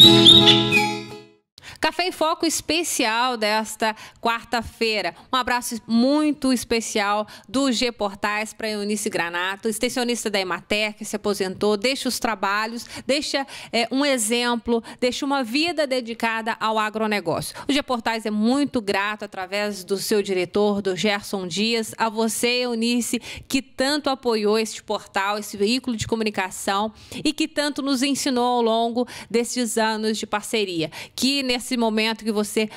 Thank you. Café em Foco especial desta quarta-feira. Um abraço muito especial do G Portais para Eunice Granato, extensionista da Emater, que se aposentou, deixa os trabalhos, deixa é, um exemplo, deixa uma vida dedicada ao agronegócio. O G Portais é muito grato através do seu diretor, do Gerson Dias, a você, Eunice, que tanto apoiou este portal, esse veículo de comunicação e que tanto nos ensinou ao longo desses anos de parceria. Que nesse esse momento que você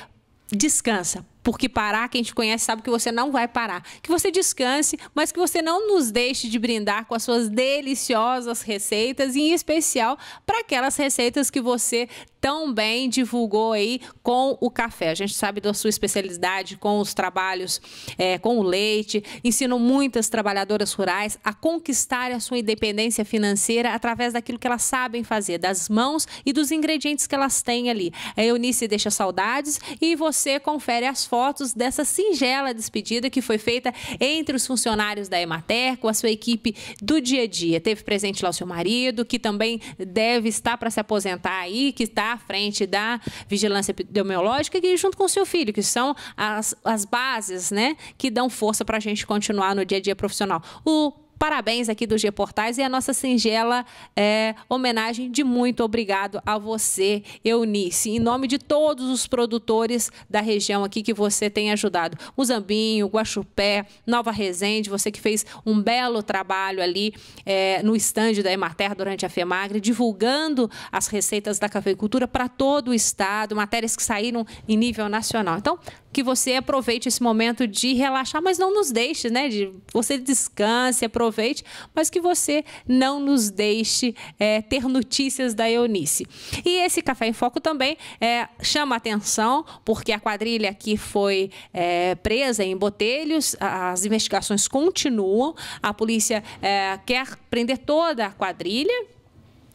descansa. Porque parar, quem te conhece sabe que você não vai parar. Que você descanse, mas que você não nos deixe de brindar com as suas deliciosas receitas, em especial para aquelas receitas que você também divulgou aí com o café. A gente sabe da sua especialidade com os trabalhos é, com o leite, ensinou muitas trabalhadoras rurais a conquistar a sua independência financeira através daquilo que elas sabem fazer, das mãos e dos ingredientes que elas têm ali. A é, Eunice deixa saudades e você confere as fotos dessa singela despedida que foi feita entre os funcionários da Emater com a sua equipe do dia a dia. Teve presente lá o seu marido, que também deve estar para se aposentar aí, que está à frente da vigilância epidemiológica e junto com o seu filho, que são as, as bases né, que dão força para a gente continuar no dia a dia profissional. O parabéns aqui do G Portais e a nossa singela é, homenagem de muito obrigado a você, Eunice, em nome de todos os produtores da região aqui que você tem ajudado. Muzambinho, Guaxupé, Nova Resende, você que fez um belo trabalho ali é, no estande da Emater durante a FEMAGRE, divulgando as receitas da cafeicultura para todo o estado, matérias que saíram em nível nacional. Então, que você aproveite esse momento de relaxar, mas não nos deixe, né? De, você descanse, aproveite, mas que você não nos deixe é, ter notícias da Eunice. E esse Café em Foco também é, chama atenção, porque a quadrilha que foi é, presa em Botelhos, as investigações continuam, a polícia é, quer prender toda a quadrilha.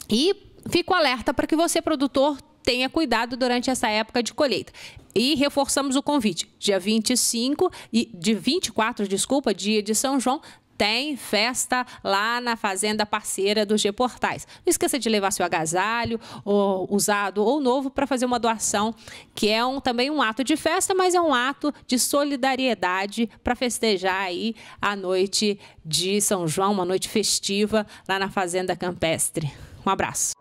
E Fico alerta para que você, produtor, tenha cuidado durante essa época de colheita. E reforçamos o convite. Dia 25 e de 24, desculpa, dia de São João, tem festa lá na fazenda parceira dos Geportais. Não esqueça de levar seu agasalho, ou usado ou novo, para fazer uma doação, que é um, também um ato de festa, mas é um ato de solidariedade para festejar aí a noite de São João, uma noite festiva lá na fazenda campestre. Um abraço.